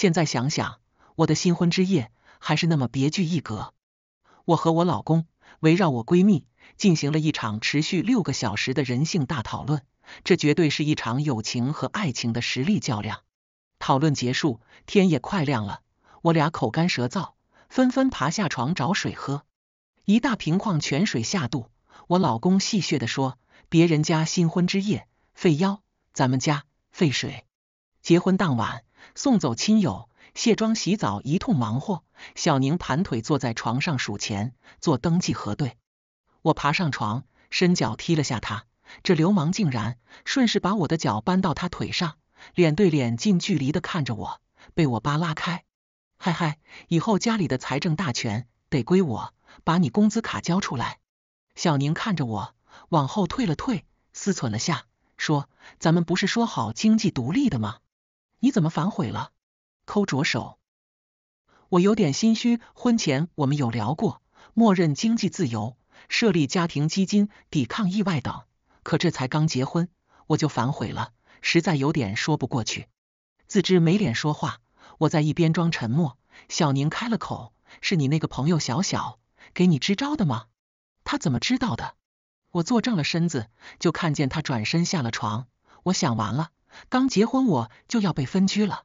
现在想想，我的新婚之夜还是那么别具一格。我和我老公围绕我闺蜜进行了一场持续六个小时的人性大讨论，这绝对是一场友情和爱情的实力较量。讨论结束，天也快亮了，我俩口干舌燥，纷纷爬下床找水喝。一大瓶矿泉水下肚，我老公戏谑的说：“别人家新婚之夜费腰，咱们家费水。”结婚当晚。送走亲友，卸妆洗澡一通忙活，小宁盘腿坐在床上数钱做登记核对。我爬上床，伸脚踢了下他，这流氓竟然顺势把我的脚搬到他腿上，脸对脸近距离的看着我，被我扒拉开。嗨嗨，以后家里的财政大权得归我，把你工资卡交出来。小宁看着我往后退了退，思忖了下，说：“咱们不是说好经济独立的吗？”你怎么反悔了？抠着手，我有点心虚。婚前我们有聊过，默认经济自由，设立家庭基金，抵抗意外等。可这才刚结婚，我就反悔了，实在有点说不过去。自知没脸说话，我在一边装沉默。小宁开了口：“是你那个朋友小小给你支招的吗？他怎么知道的？”我坐正了身子，就看见他转身下了床。我想完了。刚结婚我就要被分居了，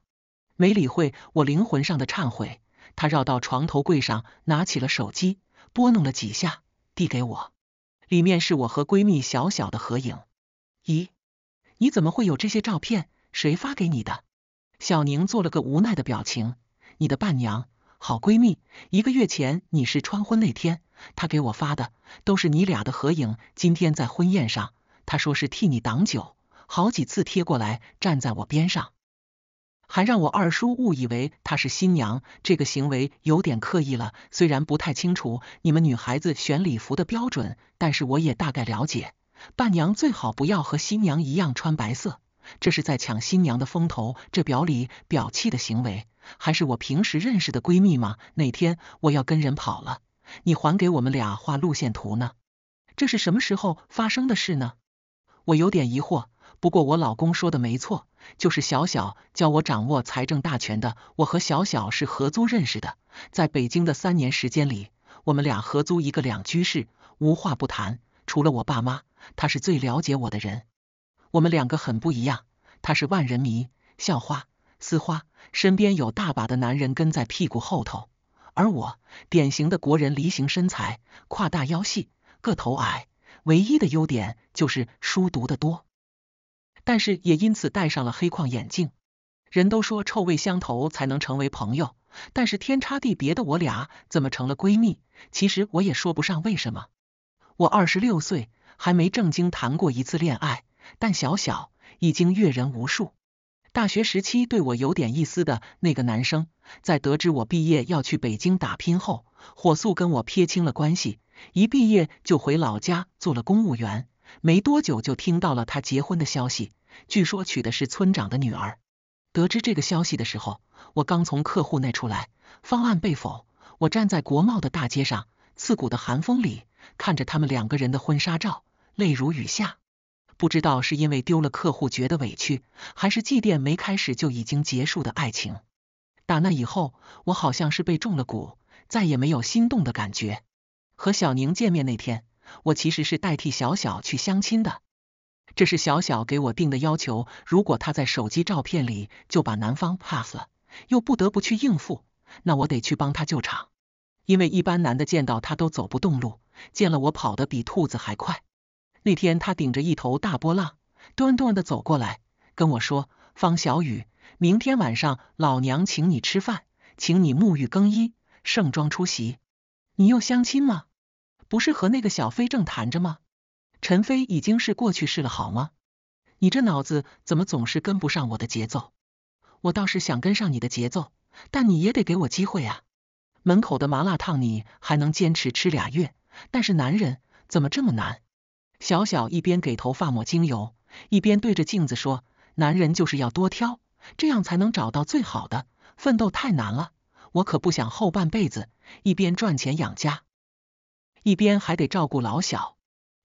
没理会我灵魂上的忏悔。他绕到床头柜上，拿起了手机，拨弄了几下，递给我。里面是我和闺蜜小小的合影。咦，你怎么会有这些照片？谁发给你的？小宁做了个无奈的表情。你的伴娘，好闺蜜，一个月前你是穿婚那天，她给我发的，都是你俩的合影。今天在婚宴上，她说是替你挡酒。好几次贴过来，站在我边上，还让我二叔误以为她是新娘。这个行为有点刻意了。虽然不太清楚你们女孩子选礼服的标准，但是我也大概了解，伴娘最好不要和新娘一样穿白色，这是在抢新娘的风头。这表里表气的行为，还是我平时认识的闺蜜吗？哪天我要跟人跑了，你还给我们俩画路线图呢？这是什么时候发生的事呢？我有点疑惑。不过我老公说的没错，就是小小教我掌握财政大权的。我和小小是合租认识的，在北京的三年时间里，我们俩合租一个两居室，无话不谈。除了我爸妈，他是最了解我的人。我们两个很不一样，他是万人迷、校花、丝花，身边有大把的男人跟在屁股后头。而我，典型的国人梨形身材，胯大腰细，个头矮，唯一的优点就是书读的多。但是也因此戴上了黑框眼镜。人都说臭味相投才能成为朋友，但是天差地别的我俩怎么成了闺蜜？其实我也说不上为什么。我二十六岁，还没正经谈过一次恋爱，但小小已经阅人无数。大学时期对我有点意思的那个男生，在得知我毕业要去北京打拼后，火速跟我撇清了关系，一毕业就回老家做了公务员。没多久就听到了他结婚的消息，据说娶的是村长的女儿。得知这个消息的时候，我刚从客户那出来，方案被否。我站在国贸的大街上，刺骨的寒风里，看着他们两个人的婚纱照，泪如雨下。不知道是因为丢了客户觉得委屈，还是祭奠没开始就已经结束的爱情。打那以后，我好像是被中了蛊，再也没有心动的感觉。和小宁见面那天。我其实是代替小小去相亲的，这是小小给我定的要求。如果他在手机照片里就把男方 pass 了，又不得不去应付，那我得去帮他救场。因为一般男的见到他都走不动路，见了我跑得比兔子还快。那天他顶着一头大波浪，端端的走过来跟我说：“方小雨，明天晚上老娘请你吃饭，请你沐浴更衣，盛装出席。你又相亲吗？”不是和那个小飞正谈着吗？陈飞已经是过去式了，好吗？你这脑子怎么总是跟不上我的节奏？我倒是想跟上你的节奏，但你也得给我机会啊！门口的麻辣烫你还能坚持吃俩月，但是男人怎么这么难？小小一边给头发抹精油，一边对着镜子说：“男人就是要多挑，这样才能找到最好的。奋斗太难了，我可不想后半辈子一边赚钱养家。”一边还得照顾老小，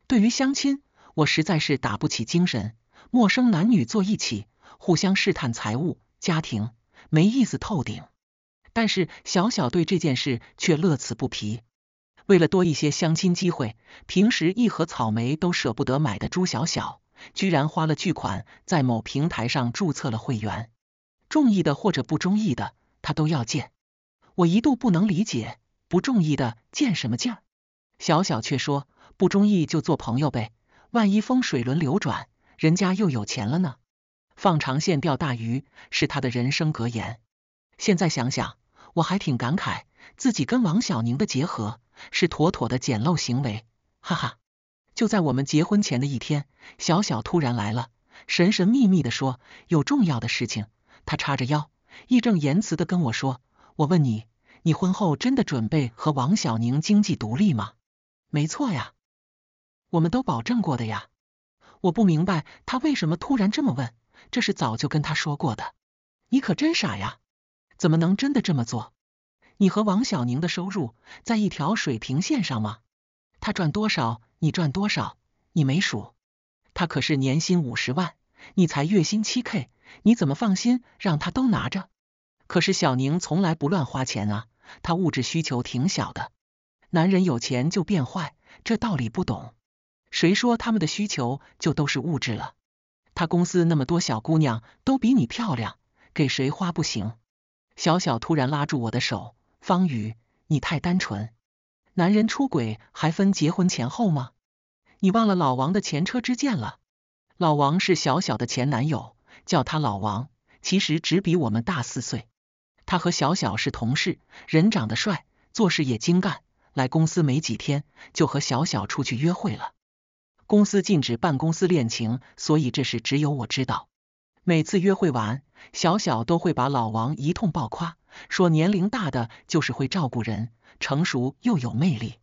对于相亲，我实在是打不起精神。陌生男女坐一起，互相试探财务、家庭，没意思透顶。但是小小对这件事却乐此不疲。为了多一些相亲机会，平时一盒草莓都舍不得买的朱小小，居然花了巨款在某平台上注册了会员。中意的或者不中意的，他都要见。我一度不能理解，不中意的见什么儿？小小却说不中意就做朋友呗，万一风水轮流转，人家又有钱了呢？放长线钓大鱼是他的人生格言。现在想想，我还挺感慨，自己跟王小宁的结合是妥妥的捡漏行为，哈哈！就在我们结婚前的一天，小小突然来了，神神秘秘的说有重要的事情。他叉着腰，义正言辞的跟我说：“我问你，你婚后真的准备和王小宁经济独立吗？”没错呀，我们都保证过的呀。我不明白他为什么突然这么问，这是早就跟他说过的。你可真傻呀，怎么能真的这么做？你和王小宁的收入在一条水平线上吗？他赚多少，你赚多少，你没数？他可是年薪五十万，你才月薪七 k，你怎么放心让他都拿着？可是小宁从来不乱花钱啊，他物质需求挺小的。男人有钱就变坏，这道理不懂。谁说他们的需求就都是物质了？他公司那么多小姑娘都比你漂亮，给谁花不行？小小突然拉住我的手，方宇，你太单纯。男人出轨还分结婚前后吗？你忘了老王的前车之鉴了？老王是小小的前男友，叫他老王，其实只比我们大四岁。他和小小是同事，人长得帅，做事也精干。来公司没几天，就和小小出去约会了。公司禁止办公室恋情，所以这事只有我知道。每次约会完，小小都会把老王一通爆夸，说年龄大的就是会照顾人，成熟又有魅力。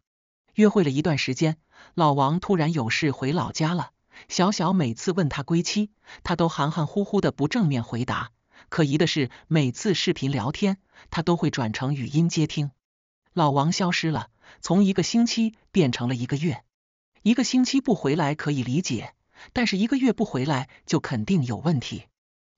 约会了一段时间，老王突然有事回老家了。小小每次问他归期，他都含含糊糊的不正面回答。可疑的是，每次视频聊天，他都会转成语音接听。老王消失了。从一个星期变成了一个月，一个星期不回来可以理解，但是一个月不回来就肯定有问题。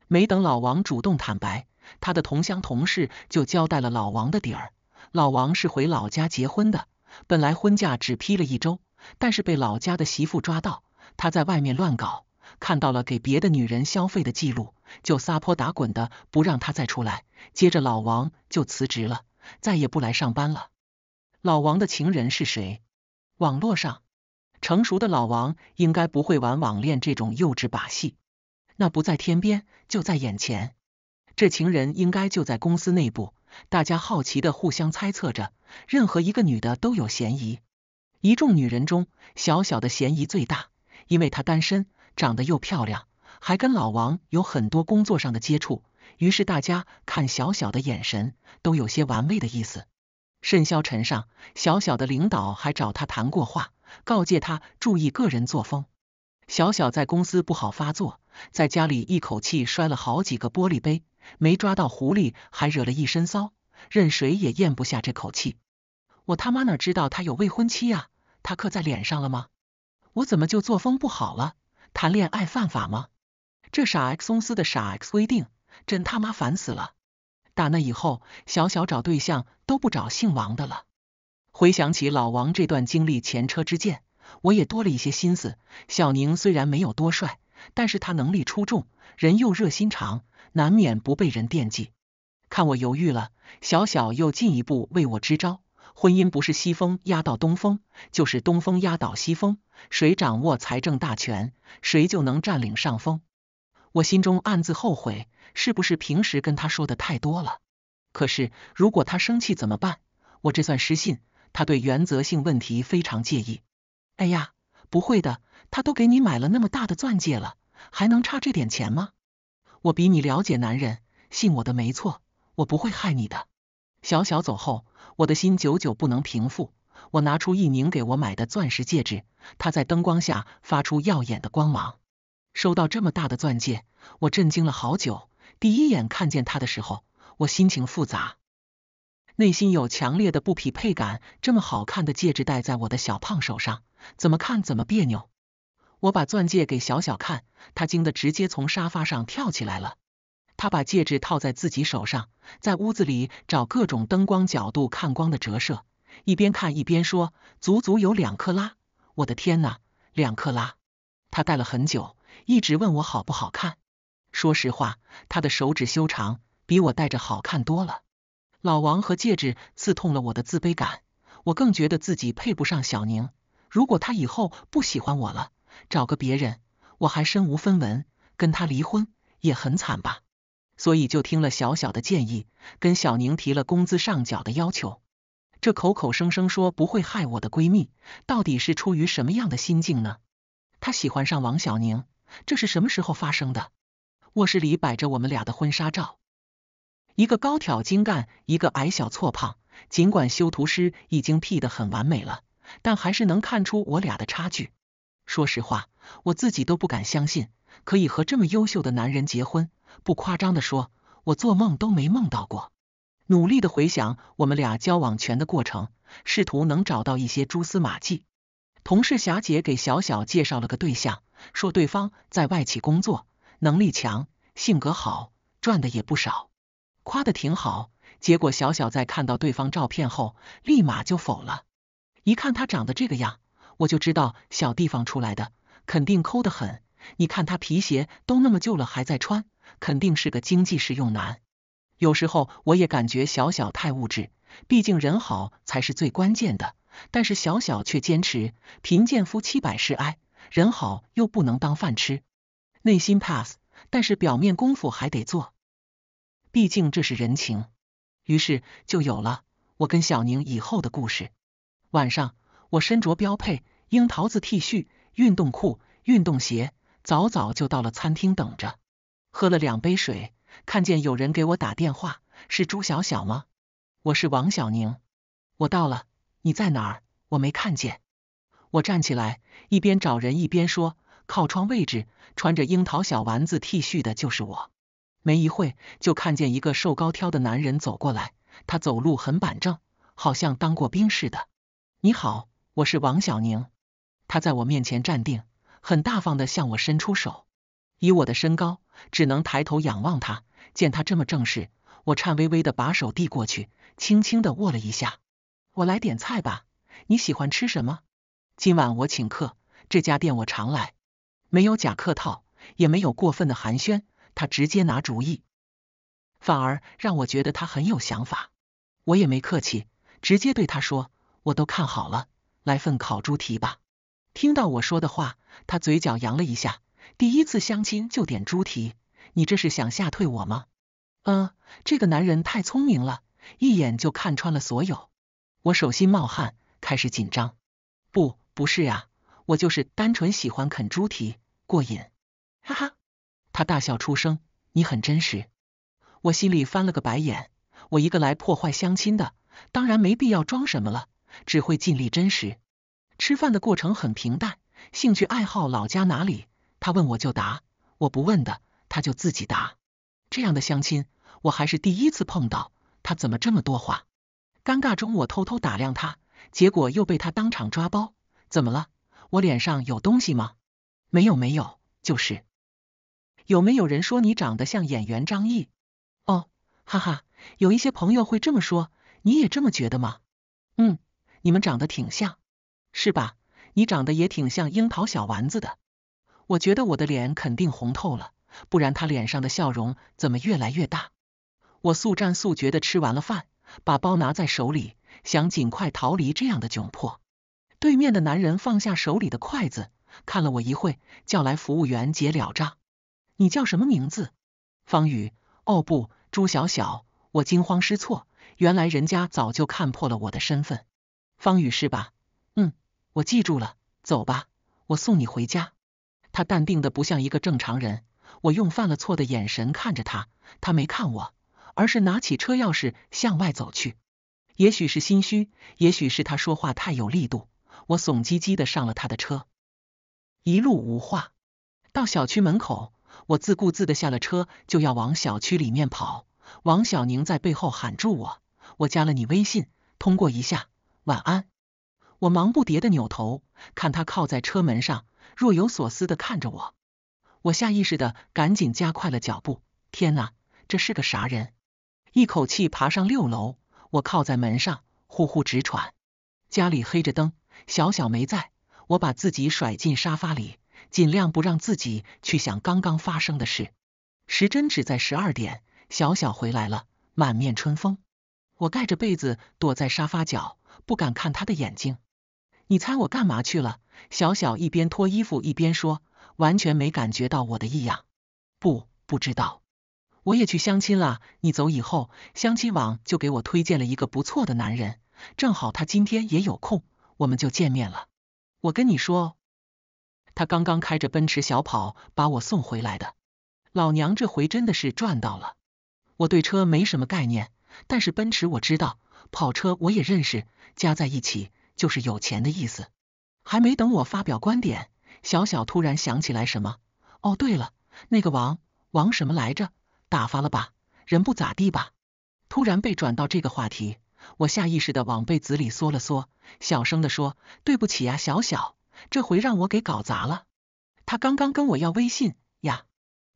没等老王主动坦白，他的同乡同事就交代了老王的底儿。老王是回老家结婚的，本来婚假只批了一周，但是被老家的媳妇抓到他在外面乱搞，看到了给别的女人消费的记录，就撒泼打滚的不让他再出来。接着老王就辞职了，再也不来上班了。老王的情人是谁？网络上，成熟的老王应该不会玩网恋这种幼稚把戏。那不在天边，就在眼前。这情人应该就在公司内部。大家好奇的互相猜测着，任何一个女的都有嫌疑。一众女人中，小小的嫌疑最大，因为她单身，长得又漂亮，还跟老王有很多工作上的接触。于是大家看小小的眼神都有些玩味的意思。甚嚣尘上，小小的领导还找他谈过话，告诫他注意个人作风。小小在公司不好发作，在家里一口气摔了好几个玻璃杯，没抓到狐狸还惹了一身骚，任谁也咽不下这口气。我他妈哪知道他有未婚妻啊？他刻在脸上了吗？我怎么就作风不好了？谈恋爱犯法吗？这傻 X 公司的傻 X 规定，真他妈烦死了。打那以后，小小找对象都不找姓王的了。回想起老王这段经历，前车之鉴，我也多了一些心思。小宁虽然没有多帅，但是他能力出众，人又热心肠，难免不被人惦记。看我犹豫了，小小又进一步为我支招：婚姻不是西风压倒东风，就是东风压倒西风，谁掌握财政大权，谁就能占领上风。我心中暗自后悔，是不是平时跟他说的太多了？可是如果他生气怎么办？我这算失信，他对原则性问题非常介意。哎呀，不会的，他都给你买了那么大的钻戒了，还能差这点钱吗？我比你了解男人，信我的没错，我不会害你的。小小走后，我的心久久不能平复。我拿出一宁给我买的钻石戒指，它在灯光下发出耀眼的光芒。收到这么大的钻戒，我震惊了好久。第一眼看见它的时候，我心情复杂，内心有强烈的不匹配感。这么好看的戒指戴在我的小胖手上，怎么看怎么别扭。我把钻戒给小小看，他惊得直接从沙发上跳起来了。他把戒指套在自己手上，在屋子里找各种灯光角度看光的折射，一边看一边说：“足足有两克拉！我的天呐，两克拉！”他戴了很久。一直问我好不好看。说实话，他的手指修长，比我戴着好看多了。老王和戒指刺痛了我的自卑感，我更觉得自己配不上小宁。如果他以后不喜欢我了，找个别人，我还身无分文，跟他离婚也很惨吧。所以就听了小小的建议，跟小宁提了工资上缴的要求。这口口声声说不会害我的闺蜜，到底是出于什么样的心境呢？她喜欢上王小宁。这是什么时候发生的？卧室里摆着我们俩的婚纱照，一个高挑精干，一个矮小错胖。尽管修图师已经 P 的很完美了，但还是能看出我俩的差距。说实话，我自己都不敢相信可以和这么优秀的男人结婚。不夸张的说，我做梦都没梦到过。努力的回想我们俩交往全的过程，试图能找到一些蛛丝马迹。同事霞姐给小小介绍了个对象，说对方在外企工作，能力强，性格好，赚的也不少，夸的挺好。结果小小在看到对方照片后，立马就否了。一看他长得这个样，我就知道小地方出来的，肯定抠得很。你看他皮鞋都那么旧了，还在穿，肯定是个经济适用男。有时候我也感觉小小太物质，毕竟人好才是最关键的。但是小小却坚持，贫贱夫妻百事哀，人好又不能当饭吃，内心 pass，但是表面功夫还得做，毕竟这是人情。于是就有了我跟小宁以后的故事。晚上，我身着标配樱桃子 T 恤、运动裤、运动鞋，早早就到了餐厅等着。喝了两杯水，看见有人给我打电话，是朱小小吗？我是王小宁，我到了。你在哪儿？我没看见。我站起来，一边找人一边说：“靠窗位置，穿着樱桃小丸子 T 恤的就是我。”没一会就看见一个瘦高挑的男人走过来，他走路很板正，好像当过兵似的。你好，我是王小宁。他在我面前站定，很大方的向我伸出手。以我的身高，只能抬头仰望他。见他这么正式，我颤巍巍的把手递过去，轻轻的握了一下。我来点菜吧，你喜欢吃什么？今晚我请客，这家店我常来，没有假客套，也没有过分的寒暄，他直接拿主意，反而让我觉得他很有想法。我也没客气，直接对他说，我都看好了，来份烤猪蹄吧。听到我说的话，他嘴角扬了一下，第一次相亲就点猪蹄，你这是想吓退我吗？嗯，这个男人太聪明了，一眼就看穿了所有。我手心冒汗，开始紧张。不，不是呀，我就是单纯喜欢啃猪蹄，过瘾。哈哈，他大笑出声。你很真实。我心里翻了个白眼。我一个来破坏相亲的，当然没必要装什么了，只会尽力真实。吃饭的过程很平淡。兴趣爱好，老家哪里？他问我就答，我不问的他就自己答。这样的相亲我还是第一次碰到。他怎么这么多话？尴尬中，我偷偷打量他，结果又被他当场抓包。怎么了？我脸上有东西吗？没有，没有，就是有没有人说你长得像演员张译？哦，哈哈，有一些朋友会这么说，你也这么觉得吗？嗯，你们长得挺像，是吧？你长得也挺像樱桃小丸子的。我觉得我的脸肯定红透了，不然他脸上的笑容怎么越来越大？我速战速决的吃完了饭。把包拿在手里，想尽快逃离这样的窘迫。对面的男人放下手里的筷子，看了我一会，叫来服务员结了账。你叫什么名字？方宇？哦不，朱小小。我惊慌失措，原来人家早就看破了我的身份。方宇是吧？嗯，我记住了。走吧，我送你回家。他淡定的不像一个正常人。我用犯了错的眼神看着他，他没看我。而是拿起车钥匙向外走去，也许是心虚，也许是他说话太有力度，我耸唧唧的上了他的车，一路无话。到小区门口，我自顾自的下了车，就要往小区里面跑。王小宁在背后喊住我：“我加了你微信，通过一下，晚安。”我忙不迭的扭头看他靠在车门上，若有所思的看着我。我下意识的赶紧加快了脚步。天呐，这是个啥人？一口气爬上六楼，我靠在门上，呼呼直喘。家里黑着灯，小小没在。我把自己甩进沙发里，尽量不让自己去想刚刚发生的事。时针指在十二点，小小回来了，满面春风。我盖着被子躲在沙发角，不敢看他的眼睛。你猜我干嘛去了？小小一边脱衣服一边说，完全没感觉到我的异样。不，不知道。我也去相亲了。你走以后，相亲网就给我推荐了一个不错的男人，正好他今天也有空，我们就见面了。我跟你说，他刚刚开着奔驰小跑把我送回来的。老娘这回真的是赚到了。我对车没什么概念，但是奔驰我知道，跑车我也认识，加在一起就是有钱的意思。还没等我发表观点，小小突然想起来什么？哦，对了，那个王王什么来着？打发了吧，人不咋地吧。突然被转到这个话题，我下意识的往被子里缩了缩，小声的说：“对不起呀，小小，这回让我给搞砸了。”他刚刚跟我要微信呀，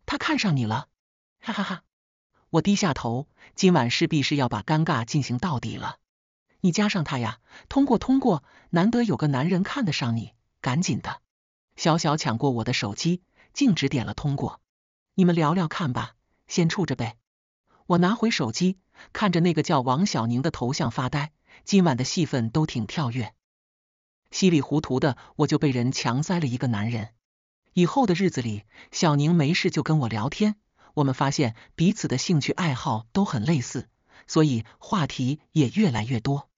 他看上你了，哈哈哈。我低下头，今晚势必是要把尴尬进行到底了。你加上他呀，通过通过，难得有个男人看得上你，赶紧的。小小抢过我的手机，径直点了通过。你们聊聊看吧。先处着呗。我拿回手机，看着那个叫王小宁的头像发呆。今晚的戏份都挺跳跃，稀里糊涂的我就被人强塞了一个男人。以后的日子里，小宁没事就跟我聊天，我们发现彼此的兴趣爱好都很类似，所以话题也越来越多。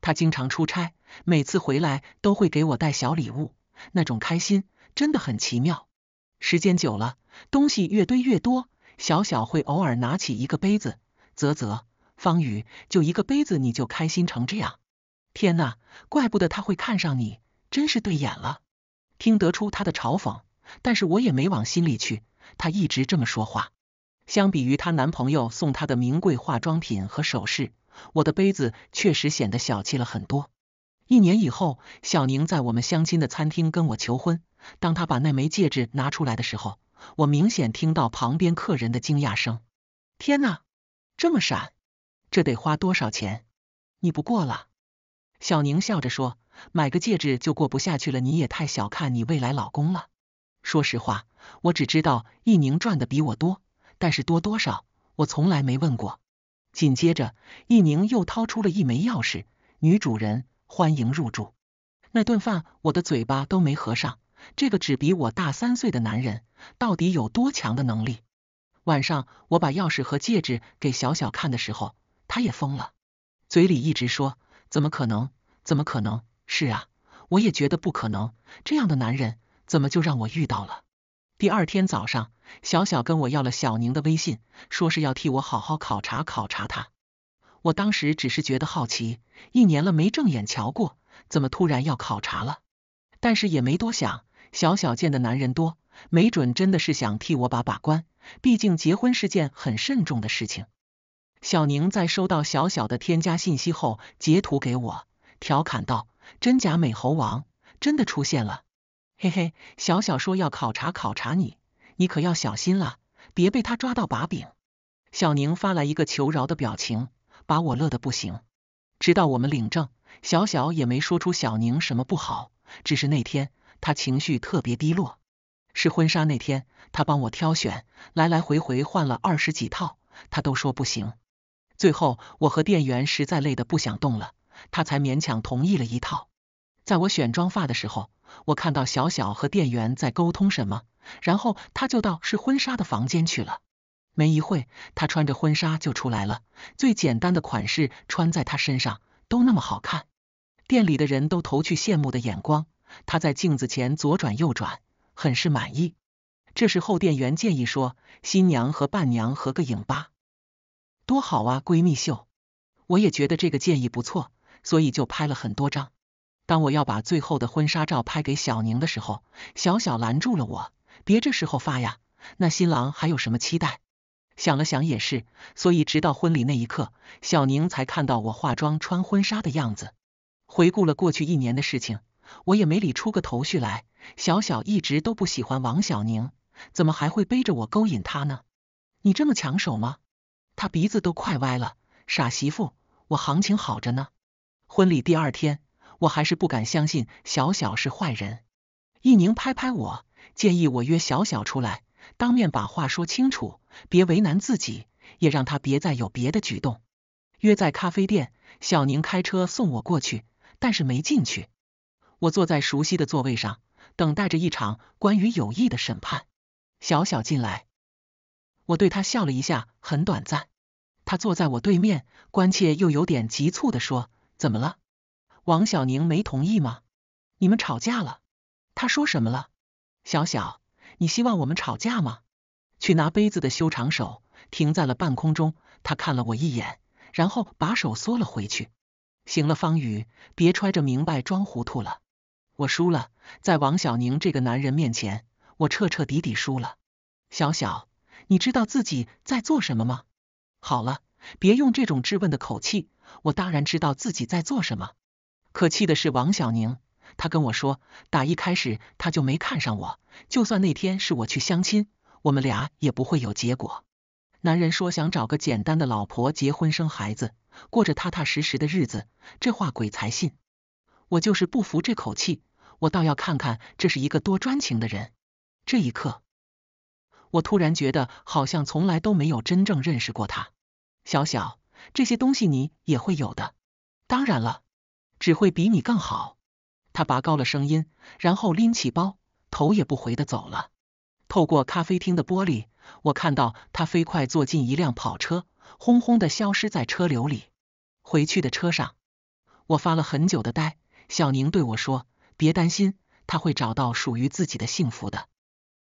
他经常出差，每次回来都会给我带小礼物，那种开心真的很奇妙。时间久了，东西越堆越多。小小会偶尔拿起一个杯子，啧啧，方宇，就一个杯子你就开心成这样，天呐，怪不得他会看上你，真是对眼了。听得出他的嘲讽，但是我也没往心里去。他一直这么说话。相比于她男朋友送她的名贵化妆品和首饰，我的杯子确实显得小气了很多。一年以后，小宁在我们相亲的餐厅跟我求婚，当他把那枚戒指拿出来的时候。我明显听到旁边客人的惊讶声，天哪，这么闪，这得花多少钱？你不过了。小宁笑着说，买个戒指就过不下去了，你也太小看你未来老公了。说实话，我只知道一宁赚的比我多，但是多多少，我从来没问过。紧接着，一宁又掏出了一枚钥匙，女主人欢迎入住。那顿饭我的嘴巴都没合上。这个只比我大三岁的男人到底有多强的能力？晚上我把钥匙和戒指给小小看的时候，他也疯了，嘴里一直说：“怎么可能？怎么可能？是啊，我也觉得不可能。这样的男人怎么就让我遇到了？”第二天早上，小小跟我要了小宁的微信，说是要替我好好考察考察他。我当时只是觉得好奇，一年了没正眼瞧过，怎么突然要考察了？但是也没多想。小小见的男人多，没准真的是想替我把把关。毕竟结婚是件很慎重的事情。小宁在收到小小的添加信息后，截图给我，调侃道：“真假美猴王真的出现了，嘿嘿。”小小说要考察考察你，你可要小心了，别被他抓到把柄。小宁发来一个求饶的表情，把我乐得不行。直到我们领证，小小也没说出小宁什么不好，只是那天。他情绪特别低落，试婚纱那天，他帮我挑选，来来回回换了二十几套，他都说不行。最后我和店员实在累得不想动了，他才勉强同意了一套。在我选妆发的时候，我看到小小和店员在沟通什么，然后他就到试婚纱的房间去了。没一会他穿着婚纱就出来了，最简单的款式穿在他身上都那么好看，店里的人都投去羡慕的眼光。她在镜子前左转右转，很是满意。这时后店员建议说：“新娘和伴娘合个影吧，多好啊，闺蜜秀。”我也觉得这个建议不错，所以就拍了很多张。当我要把最后的婚纱照拍给小宁的时候，小小拦住了我：“别这时候发呀，那新郎还有什么期待？”想了想也是，所以直到婚礼那一刻，小宁才看到我化妆穿婚纱的样子。回顾了过去一年的事情。我也没理出个头绪来，小小一直都不喜欢王小宁，怎么还会背着我勾引他呢？你这么抢手吗？他鼻子都快歪了，傻媳妇，我行情好着呢。婚礼第二天，我还是不敢相信小小是坏人。一宁拍拍我，建议我约小小出来，当面把话说清楚，别为难自己，也让他别再有别的举动。约在咖啡店，小宁开车送我过去，但是没进去。我坐在熟悉的座位上，等待着一场关于友谊的审判。小小进来，我对他笑了一下，很短暂。他坐在我对面，关切又有点急促的说：“怎么了？王小宁没同意吗？你们吵架了？他说什么了？小小，你希望我们吵架吗？”去拿杯子的修长手停在了半空中，他看了我一眼，然后把手缩了回去。行了，方宇，别揣着明白装糊涂了。我输了，在王小宁这个男人面前，我彻彻底底输了。小小，你知道自己在做什么吗？好了，别用这种质问的口气。我当然知道自己在做什么。可气的是王小宁，他跟我说，打一开始他就没看上我。就算那天是我去相亲，我们俩也不会有结果。男人说想找个简单的老婆结婚生孩子，过着踏踏实实的日子，这话鬼才信。我就是不服这口气。我倒要看看这是一个多专情的人。这一刻，我突然觉得好像从来都没有真正认识过他。小小，这些东西你也会有的，当然了，只会比你更好。他拔高了声音，然后拎起包，头也不回的走了。透过咖啡厅的玻璃，我看到他飞快坐进一辆跑车，轰轰的消失在车流里。回去的车上，我发了很久的呆。小宁对我说。别担心，他会找到属于自己的幸福的。